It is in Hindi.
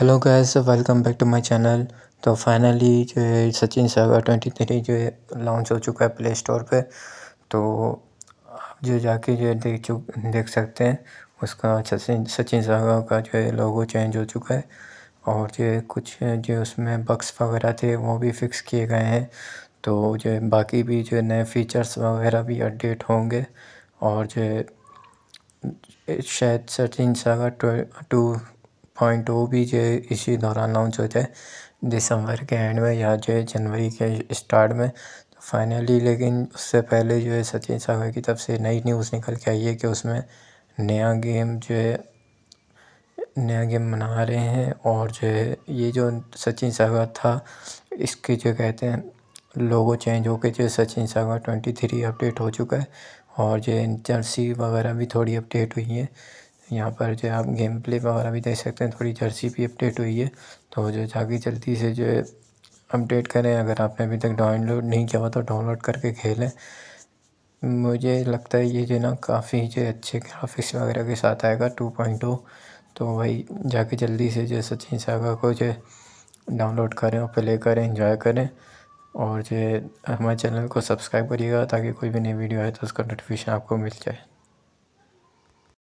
hello guys welcome back to my channel तो फाइनली जो है सचिन सागर ट्वेंटी थ्री जो है लॉन्च हो चुका है प्ले स्टोर पे तो आप जो जाके जो है देख चुक देख सकते हैं उसका सचिन सचिन सागर का जो है लोगो चेंज हो चुका है और जो है कुछ जो उसमें बक्स वगैरह थे वो भी फिक्स किए गए हैं तो जो है बाकी भी जो नए फीचर्स वगैरह भी अपडेट होंगे और जो है शायद सचिन सागर टू पॉइंट वो भी जो इसी दौरान लॉन्च हो जाए दिसंबर के एंड में या जो जनवरी के स्टार्ट में तो फाइनली लेकिन उससे पहले जो है सचिन सागर की तरफ से नई न्यूज़ निकल के आई है कि उसमें नया गेम जो है नया गेम मना रहे हैं और जो है ये जो सचिन सागर था इसके जो कहते हैं लोगो चेंज होकर जो Sachin Sagar twenty three update हो चुका है और जो जर्सी वगैरह भी थोड़ी अपडेट हुई है यहाँ पर जो है आप गेम प्ले वगैरह भी देख सकते हैं थोड़ी जर्सी भी अपडेट हुई है तो जो जागी जल्दी से जो है अपडेट करें अगर आपने अभी तक डाउनलोड नहीं किया हुआ तो डाउनलोड करके खेलें मुझे लगता है ये जो ना काफ़ी जो अच्छे ग्राफिक्स वगैरह के साथ आएगा टू पॉइंट टू तो वही जाके जल्दी से जो सचिन सागा को जो डाउनलोड करें और प्ले करें इंजॉय करें और जो हमारे चैनल को सब्सक्राइब करिएगा ताकि कोई भी नई वीडियो आए तो उसका नोटिफिकेशन आपको मिल जाए